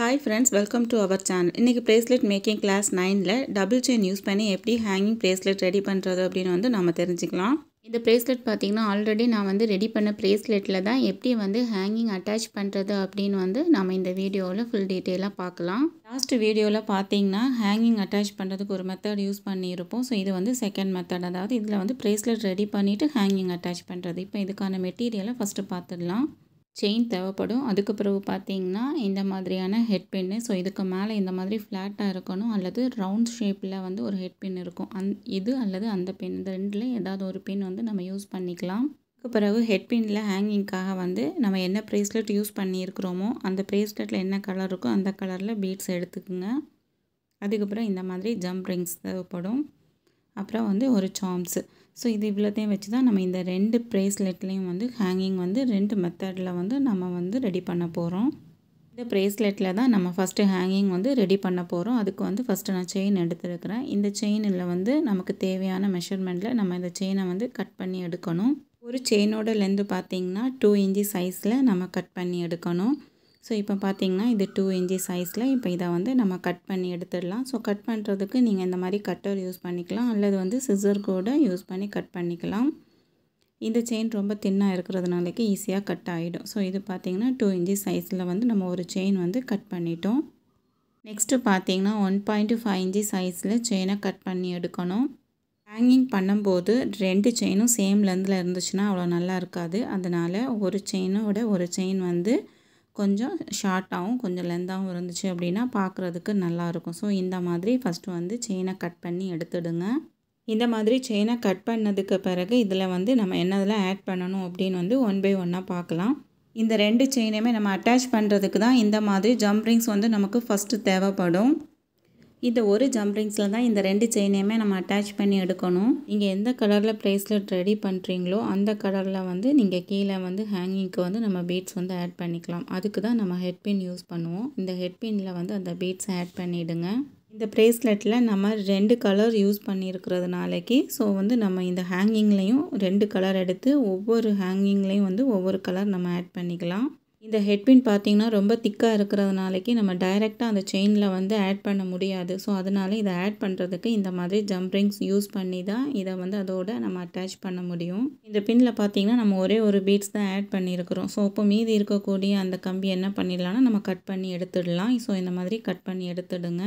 hi friends welcome to our channel இன்றைக்கி bracelet making class நைனில் double chain use பண்ணி எப்படி ஹேங்கிங் ப்ரேஸ்லெட் ரெடி பண்ணுறது அப்படின்னு வந்து நம்ம தெரிஞ்சுக்கலாம் இந்த ப்ரேஸ்லெட் பார்த்திங்கன்னா ஆல்ரெடி நான் வந்து ரெடி பண்ண ப்ரேஸ்லெட்டில் தான் எப்படி வந்து ஹேங்கிங் அட்டாச் பண்ணுறது அப்படின்னு வந்து நம்ம இந்த வீடியோவில் ஃபுல் டீட்டெயிலாக பார்க்கலாம் லாஸ்ட் வீடியோவில் பார்த்தீங்கன்னா ஹேங்கிங் அட்டாச் பண்ணுறதுக்கு ஒரு மெத்தட் யூஸ் பண்ணியிருப்போம் ஸோ இது வந்து செகண்ட் மெத்தட் அதாவது இதில் வந்து ப்ரேஸ்லெட் ரெடி பண்ணிவிட்டு ஹேங்கிங் அட்டாச் பண்ணுறது இப்போ இதுக்கான மெட்டீரியலை ஃபஸ்ட்டு பார்த்துடலாம் செயின் தேவைப்படும் அதுக்கு பிறகு பார்த்தீங்கன்னா இந்த மாதிரியான ஹெட் ஸோ இதுக்கு மேலே இந்த மாதிரி ஃப்ளாட்டாக இருக்கணும் அல்லது ரவுண்ட் ஷேப்பில் வந்து ஒரு ஹெட்பின் இருக்கும் அந் இது அல்லது அந்த பின் இந்த ரெண்டில் ஏதாவது ஒரு பின் வந்து நம்ம யூஸ் பண்ணிக்கலாம் அதுக்கு பிறகு ஹெட்பின்ல ஹேங்கிங்காக வந்து நம்ம என்ன ப்ரேஸ்லெட் யூஸ் பண்ணியிருக்கிறோமோ அந்த ப்ரேஸ்லெட்டில் என்ன கலர் இருக்கோ அந்த கலரில் பீட்ஸ் எடுத்துக்கோங்க அதுக்கப்புறம் இந்த மாதிரி ஜம்ப் ரிங்ஸ் தேவைப்படும் அப்புறம் வந்து ஒரு சாம்ஸு ஸோ இது இவ்வளோத்தையும் வச்சு தான் நம்ம இந்த ரெண்டு ப்ரேஸ்லெட்லேயும் வந்து ஹேங்கிங் வந்து ரெண்டு மெத்தடில் வந்து நம்ம வந்து ரெடி பண்ண போகிறோம் இந்த ப்ரேஸ்லெட்டில் தான் நம்ம ஃபஸ்ட்டு ஹேங்கிங் வந்து ரெடி பண்ண போகிறோம் அதுக்கு வந்து ஃபஸ்ட்டு நான் செயின் எடுத்துருக்கிறேன் இந்த செயினில் வந்து நமக்கு தேவையான மெஷர்மெண்ட்டில் நம்ம இந்த செயினை வந்து கட் பண்ணி எடுக்கணும் ஒரு செயினோட லென்த்து பார்த்திங்கன்னா டூ இன்ச்சி சைஸில் நம்ம கட் பண்ணி எடுக்கணும் ஸோ இப்போ பார்த்தீங்கன்னா இது டூ இன்ச்சி சைஸில் இப்போ இதை வந்து நம்ம கட் பண்ணி எடுத்துடலாம் ஸோ கட் பண்ணுறதுக்கு நீங்கள் இந்த மாதிரி கட்டர் யூஸ் பண்ணிக்கலாம் அல்லது வந்து சிசர் கூட யூஸ் பண்ணி கட் பண்ணிக்கலாம் இந்த செயின் ரொம்ப தின்னாக இருக்கிறதுனாலக்கு ஈஸியாக கட் ஆகிடும் ஸோ இது பார்த்திங்கன்னா டூ இன்ச்சி சைஸில் வந்து நம்ம ஒரு செயின் வந்து கட் பண்ணிட்டோம் நெக்ஸ்ட்டு பார்த்திங்கன்னா ஒன் பாயிண்ட்டு ஃபைவ் இன்ச்சி சைஸில் செயினை கட் பண்ணி எடுக்கணும் ஹேங்கிங் பண்ணும்போது ரெண்டு செயினும் சேம் லெந்தில் இருந்துச்சுன்னா அவ்வளோ நல்லா இருக்காது அதனால் ஒரு செயினோட ஒரு செயின் வந்து கொஞ்சம் ஷார்ட்டாகவும் கொஞ்சம் லென்த்தாகவும் இருந்துச்சு அப்படின்னா பார்க்குறதுக்கு நல்லாயிருக்கும் ஸோ இந்த மாதிரி ஃபஸ்ட்டு வந்து செயினை கட் பண்ணி எடுத்துடுங்க இந்த மாதிரி செயினை கட் பண்ணதுக்கு பிறகு இதில் வந்து நம்ம என்னதெல்லாம் ஆட் பண்ணணும் அப்படின்னு வந்து ஒன் பை ஒன்னாக பார்க்கலாம் இந்த ரெண்டு செயினையுமே நம்ம அட்டாச் பண்ணுறதுக்கு தான் இந்த மாதிரி ஜம்ப் ரிங்ஸ் வந்து நமக்கு ஃபஸ்ட்டு தேவைப்படும் இந்த ஒரு ஜம்ப் ரிங்ஸில் தான் இந்த ரெண்டு செயினையுமே நம்ம அட்டாச் பண்ணி எடுக்கணும் நீங்கள் எந்த கலரில் ப்ரைஸ்லெட் ரெடி பண்ணுறீங்களோ அந்த கலரில் வந்து நீங்கள் கீழே வந்து ஹேங்கிங்க்கு வந்து நம்ம பீட்ஸ் வந்து ஆட் பண்ணிக்கலாம் அதுக்கு தான் நம்ம ஹெட்பின் யூஸ் பண்ணுவோம் இந்த ஹெட்பின்ல வந்து அந்த பீட்ஸ் ஆட் பண்ணிவிடுங்க இந்த ப்ரேஸ்லெட்டில் நம்ம ரெண்டு கலர் யூஸ் பண்ணியிருக்கிறதுனாலக்கி ஸோ வந்து நம்ம இந்த ஹேங்கிங்லேயும் ரெண்டு கலர் எடுத்து ஒவ்வொரு ஹேங்கிங்லேயும் வந்து ஒவ்வொரு கலர் நம்ம ஆட் பண்ணிக்கலாம் இந்த ஹெட்பின் பார்த்தீங்கன்னா ரொம்ப திக்காக இருக்கிறதுனாலக்கி நம்ம டைரெக்டாக அந்த செயினில் வந்து ஆட் பண்ண முடியாது ஸோ அதனால் இதை ஆட் பண்ணுறதுக்கு இந்த மாதிரி ஜம்ப் ரிங்ஸ் யூஸ் பண்ணி தான் இதை வந்து அதோட நம்ம அட்டாச் பண்ண முடியும் இந்த பின்னில் பார்த்திங்கன்னா நம்ம ஒரே ஒரு பீட்ஸ் தான் ஆட் பண்ணியிருக்கிறோம் ஸோ இப்போ மீதி இருக்கக்கூடிய அந்த கம்பி என்ன பண்ணிடலாம்னா நம்ம கட் பண்ணி எடுத்துடலாம் ஸோ இந்த மாதிரி கட் பண்ணி எடுத்துடுங்க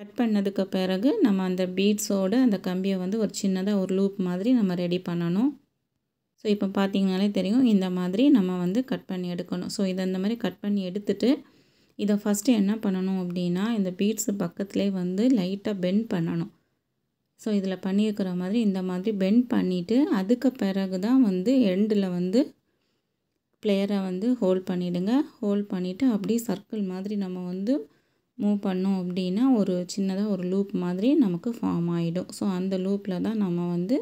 கட் பண்ணதுக்கு பிறகு நம்ம அந்த பீட்ஸோடு அந்த கம்பியை வந்து ஒரு சின்னதாக ஒரு லூப் மாதிரி நம்ம ரெடி பண்ணணும் ஸோ இப்போ பார்த்தீங்கனாலே தெரியும் இந்த மாதிரி நம்ம வந்து கட் பண்ணி எடுக்கணும் ஸோ இதை இந்த மாதிரி கட் பண்ணி எடுத்துட்டு இதை ஃபஸ்ட்டு என்ன பண்ணணும் அப்படின்னா இந்த பீட்ஸு பக்கத்துலேயே வந்து லைட்டாக பெண்ட் பண்ணணும் ஸோ இதில் பண்ணியிருக்கிற மாதிரி இந்த மாதிரி பெண்ட் பண்ணிவிட்டு அதுக்கு பிறகு தான் வந்து எண்டில் வந்து பிளேயரை வந்து ஹோல்ட் பண்ணிவிடுங்க ஹோல்ட் பண்ணிவிட்டு அப்படியே சர்க்கிள் மாதிரி நம்ம வந்து மூவ் பண்ணோம் அப்படின்னா ஒரு சின்னதாக ஒரு லூப் மாதிரி நமக்கு ஃபார்ம் ஆகிடும் ஸோ அந்த லூப்பில் தான் நம்ம வந்து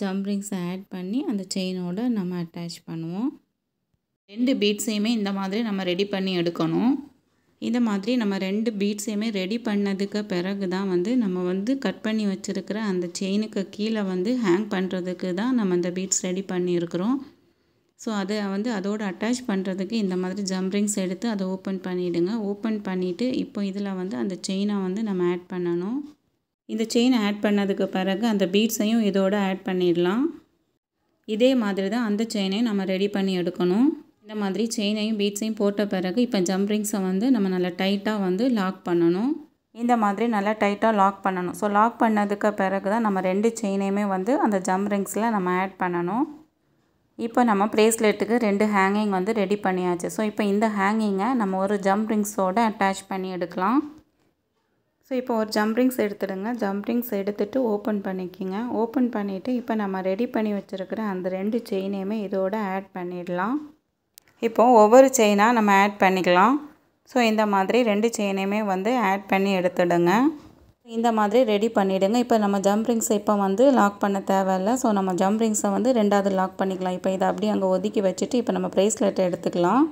ஜம்ப் ரிங்ஸை ஆட் பண்ணி அந்த செயினோடு நம்ம அட்டாச் பண்ணுவோம் ரெண்டு பீட்ஸையுமே இந்த மாதிரி நம்ம ரெடி பண்ணி எடுக்கணும் இந்த மாதிரி நம்ம ரெண்டு பீட்ஸையுமே ரெடி பண்ணதுக்கு பிறகு தான் வந்து நம்ம வந்து கட் பண்ணி வச்சுருக்கிற அந்த செயினுக்கு கீழே வந்து ஹேங் பண்ணுறதுக்கு தான் நம்ம அந்த பீட்ஸ் ரெடி பண்ணியிருக்கிறோம் ஸோ அதை வந்து அதோடு அட்டாச் பண்ணுறதுக்கு இந்த மாதிரி ஜம்ப்ரிங்ஸ் எடுத்து அதை ஓப்பன் பண்ணிவிடுங்க ஓப்பன் பண்ணிவிட்டு இப்போ இதில் வந்து அந்த செயினை வந்து நம்ம ஆட் பண்ணணும் இந்த செயின் ஆட் பண்ணதுக்கு பிறகு அந்த பீட்ஸையும் இதோடு ஆட் பண்ணிடலாம் இதே மாதிரி தான் அந்த செயினையும் நம்ம ரெடி பண்ணி எடுக்கணும் இந்த மாதிரி செயினையும் பீட்ஸையும் போட்ட பிறகு இப்போ ஜம்ப் ரிங்ஸை வந்து நம்ம நல்லா டைட்டாக வந்து லாக் பண்ணணும் இந்த மாதிரி நல்லா டைட்டாக லாக் பண்ணணும் ஸோ லாக் பண்ணதுக்கு பிறகு தான் நம்ம ரெண்டு செயினையுமே வந்து அந்த ஜம்ப் ரிங்ஸில் நம்ம ஆட் பண்ணணும் இப்போ நம்ம ப்ரேஸ்லெட்டுக்கு ரெண்டு ஹேங்கிங் வந்து ரெடி பண்ணியாச்சு ஸோ இப்போ இந்த ஹேங்கிங்கை நம்ம ஒரு ஜம்ப் ரிங்ஸோடு அட்டாச் பண்ணி எடுக்கலாம் ஸோ இப்போ ஒரு ஜம்ப்ரிங்ஸ் எடுத்துடுங்க ஜம்ப்ரிங்ஸ் எடுத்துகிட்டு ஓப்பன் பண்ணிக்கிங்க ஓப்பன் பண்ணிவிட்டு இப்போ நம்ம ரெடி பண்ணி வச்சுருக்கிற அந்த ரெண்டு செயினையுமே இதோடு ஆட் பண்ணிடலாம் இப்போது ஒவ்வொரு செயினாக நம்ம ஆட் பண்ணிக்கலாம் ஸோ இந்த மாதிரி ரெண்டு செயினையுமே வந்து ஆட் பண்ணி எடுத்துடுங்க இந்த மாதிரி ரெடி பண்ணிவிடுங்க இப்போ நம்ம ஜம்ப்ரிங்ஸை இப்போ வந்து லாக் பண்ண தேவையில்லை ஸோ நம்ம ஜம்ப்ரிங்ஸை வந்து ரெண்டாவது லாக் பண்ணிக்கலாம் இப்போ இதை அப்படியே அங்கே ஒதுக்கி வச்சுட்டு இப்போ நம்ம ப்ரைஸ்லெட்டை எடுத்துக்கலாம்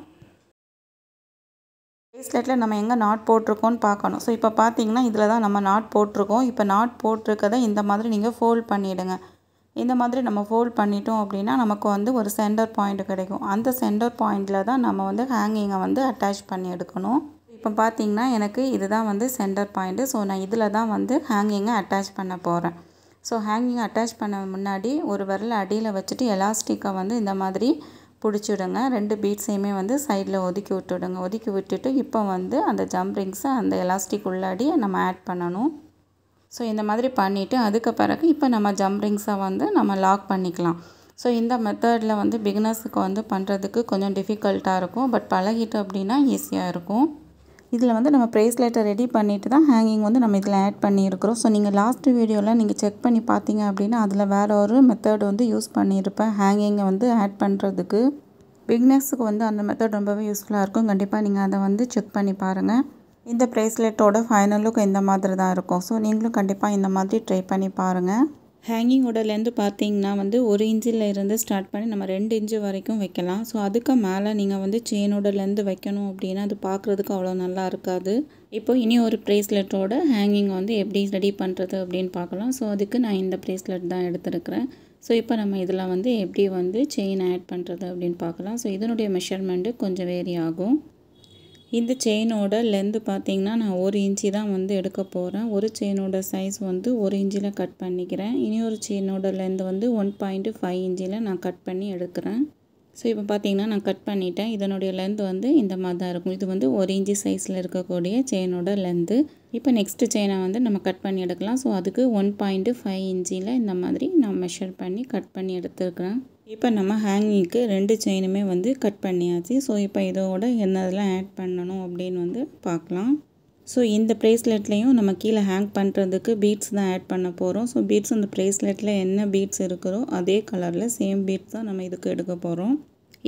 ப்ரேஸ்லெட்டில் நம்ம எங்கே நாட் போட்டிருக்கோம்னு பார்க்கணும் ஸோ இப்போ பார்த்தீங்கன்னா இதில் தான் நம்ம நாட் போட்டிருக்கோம் இப்போ நாட் போட்டிருக்கதை இந்த மாதிரி நீங்கள் ஃபோல்ட் பண்ணிவிடுங்க இந்த மாதிரி நம்ம ஃபோல்ட் பண்ணிட்டோம் அப்படின்னா நமக்கு வந்து ஒரு சென்டர் பாயிண்ட் கிடைக்கும் அந்த சென்டர் பாயிண்டில் தான் நம்ம வந்து ஹேங்கிங்கை வந்து அட்டாச் பண்ணி எடுக்கணும் இப்போ பார்த்தீங்கன்னா எனக்கு இதுதான் வந்து சென்டர் பாயிண்ட்டு ஸோ நான் இதில் தான் வந்து ஹேங்கிங்கை அட்டாச் பண்ண போகிறேன் ஸோ ஹேங்கிங் அட்டாச் பண்ண முன்னாடி ஒரு விரல் அடியில் வச்சுட்டு எலாஸ்டிக்கை வந்து இந்த மாதிரி பிடிச்சிடுங்க ரெண்டு பீட்ஸையுமே வந்து சைடில் ஒதுக்கி விட்டுவிடுங்க ஒதுக்கி விட்டுட்டு இப்போ வந்து அந்த ஜம்ப் ரிங்ஸை அந்த எலாஸ்டிக் உள்ளாடி நம்ம ஆட் பண்ணணும் ஸோ இந்த மாதிரி பண்ணிவிட்டு அதுக்கு பிறகு இப்போ நம்ம ஜம்ப் ரிங்ஸை வந்து நம்ம லாக் பண்ணிக்கலாம் ஸோ இந்த மெத்தடில் வந்து பிகினர்ஸுக்கு வந்து பண்ணுறதுக்கு கொஞ்சம் டிஃபிகல்ட்டாக இருக்கும் பட் பழகிட்டு அப்படின்னா ஈஸியாக இருக்கும் இதில் வந்து நம்ம ப்ரேஸ்லெட்டை ரெடி பண்ணிவிட்டு தான் ஹேங்கிங் வந்து நம்ம இதில் ஆட் பண்ணியிருக்கிறோம் ஸோ நீங்கள் லாஸ்ட் வீடியோவில் நீங்கள் செக் பண்ணி பார்த்தீங்க அப்படின்னா அதில் வேறு ஒரு மெத்தட் வந்து யூஸ் பண்ணியிருப்பேன் ஹேங்கிங்கை வந்து ஆட் பண்ணுறதுக்கு பிக்னஸுக்கு வந்து அந்த மெத்தட் ரொம்பவே யூஸ்ஃபுல்லாக இருக்கும் கண்டிப்பாக நீங்கள் அதை வந்து செக் பண்ணி பாருங்கள் இந்த ப்ரேஸ்லெட்டோட ஃபைனல் லுக் இந்த மாதிரி தான் இருக்கும் ஸோ நீங்களும் கண்டிப்பாக இந்த மாதிரி ட்ரை பண்ணி பாருங்கள் ஹேங்கிங் உடலேருந்து பார்த்தீங்கன்னா வந்து ஒரு இன்ச்சில் இருந்து ஸ்டார்ட் பண்ணி நம்ம ரெண்டு இன்ச்சு வரைக்கும் வைக்கலாம் ஸோ அதுக்கு மேலே நீங்கள் வந்து செயின் உடலேருந்து வைக்கணும் அப்படின்னா அது பார்க்குறதுக்கு அவ்வளோ நல்லா இருக்காது இப்போ இனி ஒரு ப்ரேஸ்லெட்டோட ஹேங்கிங் வந்து எப்படி ரெடி பண்ணுறது அப்படின்னு பார்க்கலாம் ஸோ அதுக்கு நான் இந்த ப்ரேஸ்லெட் தான் எடுத்துருக்கிறேன் ஸோ இப்போ நம்ம இதில் வந்து எப்படி வந்து செயின் ஆட் பண்ணுறது அப்படின்னு பார்க்கலாம் ஸோ இதனுடைய மெஷர்மெண்ட்டு கொஞ்சம் வேரி ஆகும் இந்த செயினோட லென்த்து பார்த்தீங்கன்னா நான் ஒரு இன்ச்சு தான் வந்து எடுக்க போகிறேன் ஒரு செயினோட சைஸ் வந்து ஒரு இன்ச்சில் கட் பண்ணிக்கிறேன் இனி ஒரு செயினோட லென்த் வந்து ஒன் பாயிண்ட்டு ஃபைவ் இன்ச்சில் நான் கட் பண்ணி எடுக்கிறேன் ஸோ இப்போ பார்த்தீங்கன்னா நான் கட் பண்ணிட்டேன் இதனுடைய லென்த் வந்து இந்த மாதிரி தான் இருக்கும் இது வந்து ஒரு இன்ச்சு சைஸில் இருக்கக்கூடிய செயினோட லென்த்து இப்போ நெக்ஸ்ட்டு செயினை வந்து நம்ம கட் பண்ணி எடுக்கலாம் ஸோ அதுக்கு ஒன் பாயிண்ட்டு ஃபைவ் இந்த மாதிரி நான் மெஷர் பண்ணி கட் பண்ணி எடுத்துருக்குறேன் இப்போ நம்ம ஹேங்கிங்க்கு ரெண்டு செயினுமே வந்து கட் பண்ணியாச்சு ஸோ இப்போ இதோட என்னதெல்லாம் ஆட் பண்ணணும் அப்படின்னு வந்து பார்க்கலாம் ஸோ இந்த ப்ரேஸ்லெட்லேயும் நம்ம கீழே ஹேங் பண்ணுறதுக்கு பீட்ஸ் தான் ஆட் பண்ண போகிறோம் ஸோ பீட்ஸ் அந்த ப்ரேஸ்லெட்டில் என்ன பீட்ஸ் இருக்கிறோ அதே கலரில் சேம் பீட்ஸ் தான் நம்ம இதுக்கு எடுக்க போகிறோம்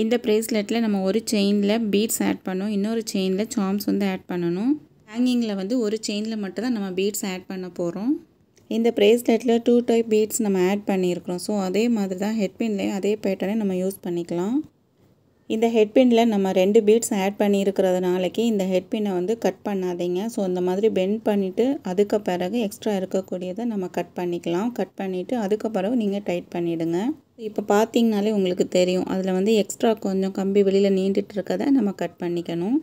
இந்த ப்ரேஸ்லெட்டில் நம்ம ஒரு செயினில் பீட்ஸ் ஆட் பண்ணோம் இன்னொரு செயினில் சாம்ஸ் வந்து ஆட் பண்ணணும் ஹேங்கிங்கில் வந்து ஒரு செயினில் மட்டும் தான் நம்ம பீட்ஸ் ஆட் பண்ண போகிறோம் இந்த ப்ரேஸ்லெட்டில் டூ டைப் பீட்ஸ் நம்ம ஆட் பண்ணியிருக்கிறோம் ஸோ அதே மாதிரி தான் ஹெட்பின்லேயும் அதே பேட்டர்னே நம்ம யூஸ் பண்ணிக்கலாம் இந்த ஹெட்பின்ல நம்ம ரெண்டு பீட்ஸ் ஆட் பண்ணியிருக்கிறதுனாலக்கே இந்த ஹெட்பின்னை வந்து கட் பண்ணாதீங்க ஸோ இந்த மாதிரி பெண்ட் பண்ணிவிட்டு அதுக்கு பிறகு எக்ஸ்ட்ரா இருக்கக்கூடியதை நம்ம கட் பண்ணிக்கலாம் கட் பண்ணிவிட்டு அதுக்கு பிறகு நீங்கள் டைட் பண்ணிவிடுங்க இப்போ பார்த்தீங்கனாலே உங்களுக்கு தெரியும் அதில் வந்து எக்ஸ்ட்ரா கொஞ்சம் கம்பி வெளியில் நீண்டுட்டு இருக்கதை நம்ம கட் பண்ணிக்கணும்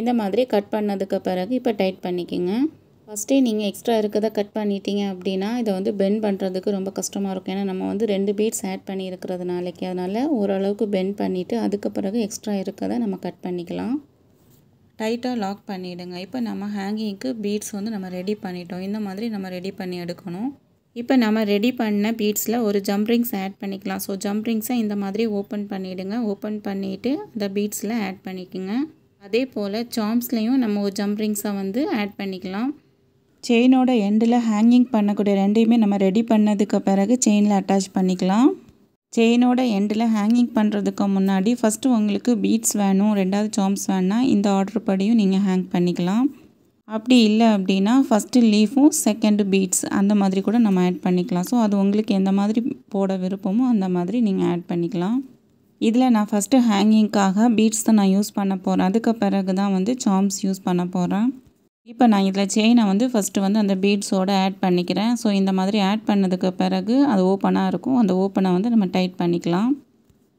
இந்த மாதிரி கட் பண்ணதுக்கு பிறகு இப்போ டைட் பண்ணிக்கோங்க ஃபஸ்ட்டே நீங்கள் எக்ஸ்ட்ரா இருக்கிறத கட் பண்ணிட்டீங்க அப்படின்னா இதை வந்து பெண்ட் பண்ணுறதுக்கு ரொம்ப கஷ்டமாக இருக்கும் ஏன்னா நம்ம வந்து ரெண்டு பீட்ஸ் ஆட் பண்ணி இருக்கிறது நாளைக்கு அதனால் ஓரளவுக்கு பெண்ட் பண்ணிவிட்டு அதுக்கு பிறகு எக்ஸ்ட்ரா இருக்கிறத நம்ம கட் பண்ணிக்கலாம் டைட்டாக லாக் பண்ணிவிடுங்க இப்போ நம்ம ஹேங்கிங்க்கு பீட்ஸ் வந்து நம்ம ரெடி பண்ணிட்டோம் இந்த மாதிரி நம்ம ரெடி பண்ணி எடுக்கணும் இப்போ நம்ம ரெடி பண்ண பீட்ஸில் ஒரு ஜம்ப் ரிங்ஸ் ஆட் பண்ணிக்கலாம் ஸோ ஜம்ப் ரிங்ஸை இந்த மாதிரி ஓப்பன் பண்ணிவிடுங்க ஓப்பன் பண்ணிவிட்டு அந்த பீட்ஸில் ஆட் பண்ணிக்கோங்க அதே போல் சாம்ஸ்லேயும் நம்ம ஒரு ஜம்ப் ரிங்ஸை வந்து ஆட் பண்ணிக்கலாம் செயினோட எண்டில் ஹேங்கிங் பண்ணக்கூடிய ரெண்டையுமே நம்ம ரெடி பண்ணதுக்கு பிறகு செயினில் அட்டாச் பண்ணிக்கலாம் செயினோட எண்டில் ஹேங்கிங் பண்ணுறதுக்கு முன்னாடி ஃபஸ்ட்டு உங்களுக்கு பீட்ஸ் வேணும் ரெண்டாவது சாம்ஸ் வேணால் இந்த ஆர்டர் படியும் நீங்கள் ஹேங் பண்ணிக்கலாம் அப்படி இல்லை அப்படின்னா ஃபஸ்ட்டு லீஃபும் செகண்டு பீட்ஸ் அந்த மாதிரி கூட நம்ம ஆட் பண்ணிக்கலாம் ஸோ அது உங்களுக்கு எந்த மாதிரி போட விருப்பமோ அந்த மாதிரி நீங்கள் ஆட் பண்ணிக்கலாம் இதில் நான் ஃபஸ்ட்டு ஹேங்கிங்காக பீட்ஸ் தான் நான் யூஸ் பண்ண போகிறேன் அதுக்கு பிறகு தான் வந்து சாம்ஸ் யூஸ் பண்ண போகிறேன் இப்போ நான் இதில் செயினை வந்து ஃபஸ்ட்டு வந்து அந்த பீட்ஸோடு ஆட் பண்ணிக்கிறேன் ஸோ இந்த மாதிரி ஆட் பண்ணதுக்கு பிறகு அது ஓப்பனாக இருக்கும் அந்த ஓப்பனை வந்து நம்ம டைட் பண்ணிக்கலாம்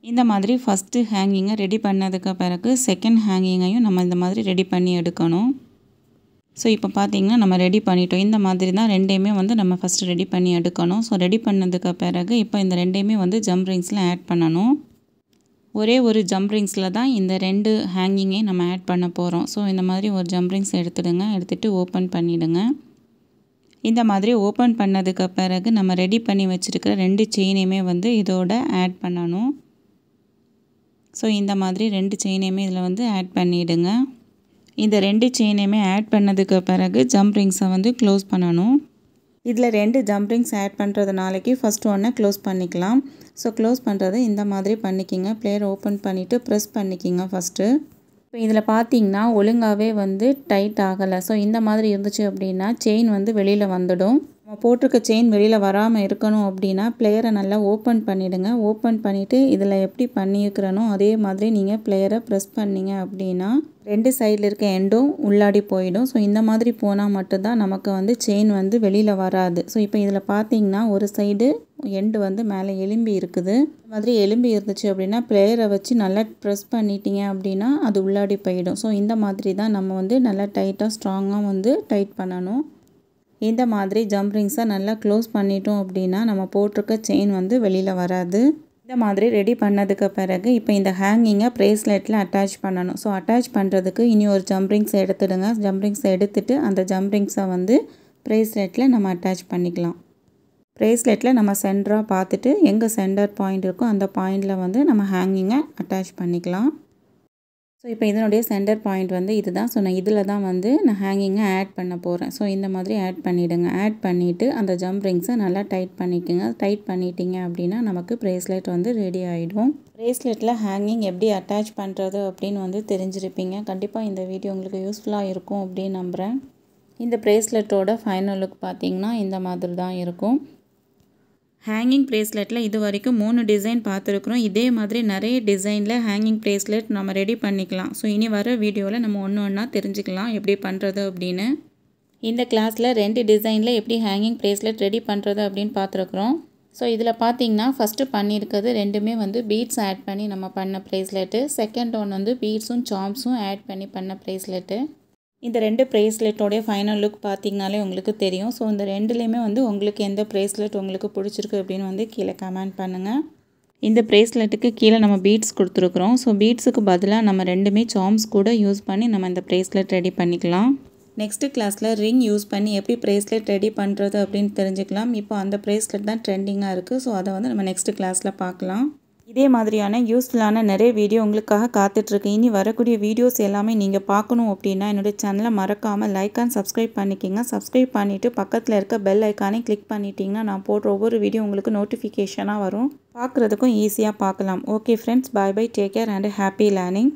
இந்த மாதிரி ஃபஸ்ட்டு ஹேங்கிங்கை ரெடி பண்ணதுக்கு பிறகு செகண்ட் ஹேங்கிங்கையும் நம்ம இந்த மாதிரி ரெடி பண்ணி எடுக்கணும் ஸோ இப்போ பார்த்தீங்கன்னா நம்ம ரெடி பண்ணிட்டோம் இந்த மாதிரி தான் ரெண்டையுமே வந்து நம்ம ஃபஸ்ட்டு ரெடி பண்ணி எடுக்கணும் ஸோ ரெடி பண்ணதுக்கு பிறகு இப்போ இந்த ரெண்டையுமே வந்து ஜம்ப் ரிங்ஸில் ஆட் பண்ணணும் ஒரே ஒரு ஜம்ப் ரிங்ஸில் தான் இந்த ரெண்டு ஹேங்கிங்கே நம்ம ஆட் பண்ண போகிறோம் ஸோ இந்த மாதிரி ஒரு ஜம்ப் ரிங்ஸ் எடுத்துடுங்க எடுத்துகிட்டு ஓப்பன் பண்ணிவிடுங்க இந்த மாதிரி ஓப்பன் பண்ணதுக்கு பிறகு நம்ம ரெடி பண்ணி வச்சுருக்கிற ரெண்டு செயினையுமே வந்து இதோட ஆட் பண்ணணும் ஸோ இந்த மாதிரி ரெண்டு செயினையுமே இதில் வந்து ஆட் பண்ணிவிடுங்க இந்த ரெண்டு செயினையுமே ஆட் பண்ணதுக்கு பிறகு ஜம்ப் ரிங்ஸை வந்து க்ளோஸ் பண்ணணும் இதில் ரெண்டு ஜம்பிங்ஸ் ஆட் பண்ணுறது நாளைக்கு ஃபஸ்ட் ஒன்றை க்ளோஸ் பண்ணிக்கலாம் ஸோ க்ளோஸ் பண்ணுறது இந்த மாதிரி பண்ணிக்கிங்க பிளேயர் ஓப்பன் பண்ணிவிட்டு ப்ரெஸ் பண்ணிக்கிங்க ஃபஸ்ட்டு இப்போ இதில் பார்த்தீங்கன்னா ஒழுங்காகவே வந்து டைட் ஆகலை ஸோ இந்த மாதிரி இருந்துச்சு அப்படின்னா செயின் வந்து வெளியில் வந்துடும் நம்ம போட்டிருக்க செயின் வெளியில் வராமல் இருக்கணும் அப்படின்னா பிளேயரை நல்லா ஓப்பன் பண்ணிவிடுங்க ஓப்பன் பண்ணிவிட்டு இதில் எப்படி பண்ணியிருக்கிறனோ அதே மாதிரி நீங்கள் பிளேயரை ப்ரெஸ் பண்ணிங்க அப்படின்னா ரெண்டு சைடில் இருக்க எண்டும் உள்ளாடி போயிடும் ஸோ இந்த மாதிரி போனால் மட்டும்தான் நமக்கு வந்து செயின் வந்து வெளியில் வராது ஸோ இப்போ இதில் பார்த்தீங்கன்னா ஒரு சைடு எண்டு வந்து மேலே எலும்பி இருக்குது இந்த மாதிரி எலும்பி இருந்துச்சு அப்படின்னா பிளேயரை வச்சு நல்லா ப்ரெஸ் பண்ணிட்டீங்க அப்படின்னா அது உள்ளாடி போயிடும் ஸோ இந்த மாதிரி தான் நம்ம வந்து நல்லா டைட்டாக ஸ்ட்ராங்காக வந்து டைட் பண்ணணும் இந்த மாதிரி ஜம்ப் ரிங்ஸை நல்லா க்ளோஸ் பண்ணிட்டோம் அப்படின்னா நம்ம போட்டிருக்க செயின் வந்து வெளியில் வராது இந்த மாதிரி ரெடி பண்ணதுக்கு பிறகு இப்போ இந்த ஹேங்கிங்கை ப்ரேஸ்லெட்டில் அட்டாச் பண்ணணும் ஸோ அட்டாச் பண்ணுறதுக்கு இனி ஒரு ஜம்ப் ரிங்ஸ் எடுத்துடுங்க ஜம்ப் ஜம்ப்ரிங்ஸ் எடுத்துட்டு அந்த ஜம்ப் ரிங்ஸை வந்து ப்ரேஸ்லெட்டில் நம்ம அட்டாச் பண்ணிக்கலாம் ப்ரேஸ்லெட்டில் நம்ம சென்டராக பார்த்துட்டு எங்கே சென்டர் பாயிண்ட் இருக்கோ அந்த பாயிண்டில் வந்து நம்ம ஹேங்கிங்கை அட்டாச் பண்ணிக்கலாம் ஸோ இப்போ இதனுடைய சென்டர் பாயிண்ட் வந்து இது தான் ஸோ நான் இதில் தான் வந்து நான் ஹேங்கிங்கை ஆட் பண்ண போகிறேன் ஸோ இந்த மாதிரி ஆட் பண்ணிவிடுங்க ஆட் பண்ணிவிட்டு அந்த ஜம்ப் ரிங்ஸை நல்லா டைட் பண்ணிக்கோங்க டைட் பண்ணிட்டீங்க அப்படின்னா நமக்கு ப்ரேஸ்லெட் வந்து ரெடி ஆகிடும் ப்ரேஸ்லெட்டில் ஹேங்கிங் எப்படி அட்டாச் பண்ணுறது அப்படின்னு வந்து தெரிஞ்சிருப்பீங்க கண்டிப்பாக இந்த வீடியோ உங்களுக்கு யூஸ்ஃபுல்லாக இருக்கும் அப்படின்னு நம்புகிறேன் இந்த ப்ரேஸ்லெட்டோட ஃபைனல் லுக் பார்த்திங்கன்னா இந்த மாதிரி தான் இருக்கும் ஹேங்கிங் ப்ரேஸ்லெட்டில் இது வரைக்கும் மூணு டிசைன் பார்த்துருக்குறோம் இதே மாதிரி நிறைய டிசைனில் ஹேங்கிங் ப்ரேஸ்லெட் நம்ம ரெடி பண்ணிக்கலாம் ஸோ இனி வர வீடியோவில் நம்ம ஒன்று ஒன்றா தெரிஞ்சுக்கலாம் எப்படி பண்ணுறது அப்படின்னு இந்த கிளாஸில் ரெண்டு டிசைனில் எப்படி ஹேங்கிங் ப்ரேஸ்லெட் ரெடி பண்ணுறது அப்படின்னு பார்த்துருக்குறோம் ஸோ இதில் பார்த்தீங்கன்னா ஃபஸ்ட்டு பண்ணியிருக்கிறது ரெண்டுமே வந்து பீட்ஸ் ஆட் பண்ணி நம்ம பண்ண ப்ரேஸ்லெட்டு செகண்ட் ஒன் வந்து பீட்ஸும் சாம்ஸும் ஆட் பண்ணி பண்ண ப்ரேஸ்லெட்டு இந்த ரெண்டு ப்ரேஸ்லெட்டோடைய ஃபைனல் லுக் பார்த்திங்கனாலே உங்களுக்கு தெரியும் ஸோ இந்த ரெண்டுலேயுமே வந்து உங்களுக்கு எந்த ப்ரேஸ்லெட் உங்களுக்கு பிடிச்சிருக்கு அப்படின்னு வந்து கீழே கமெண்ட் பண்ணுங்கள் இந்த ப்ரேஸ்லெட்டுக்கு கீழே நம்ம பீட்ஸ் கொடுத்துருக்குறோம் ஸோ பீட்ஸுக்கு பதிலாக நம்ம ரெண்டுமே சாம்ஸ் கூட யூஸ் பண்ணி நம்ம இந்த ப்ரேஸ்லெட் ரெடி பண்ணிக்கலாம் நெக்ஸ்ட்டு கிளாஸில் ரிங் யூஸ் பண்ணி எப்படி ப்ரேஸ்லெட் ரெடி பண்ணுறது அப்படின்னு தெரிஞ்சுக்கலாம் இப்போ அந்த ப்ரேஸ்லெட் தான் ட்ரெண்டிங்காக இருக்குது ஸோ அதை வந்து நம்ம நெக்ஸ்ட்டு கிளாஸில் பார்க்கலாம் இதே மாதிரியான யூஸ்ஃபுல்லான நிறைய வீடியோ உங்களுக்காக காத்துட்ருக்கு இனி வரக்கூடிய வீடியோஸ் எல்லாமே நீங்கள் பார்க்கணும் அப்படின்னா என்னுடைய சேனலை மறக்காமல் லைக் அண்ட் சப்ஸ்கிரைப் பண்ணிக்கிங்க சப்ஸ்கிரைப் பண்ணிவிட்டு பக்கத்தில் இருக்க பெல் ஐக்கானே கிளிக் பண்ணிட்டீங்கன்னா நான் போடுற ஒவ்வொரு வீடியோ உங்களுக்கு நோட்டிஃபிகேஷனாக வரும் பார்க்குறதுக்கும் ஈஸியாக பார்க்கலாம் okay friends bye bye take care and happy learning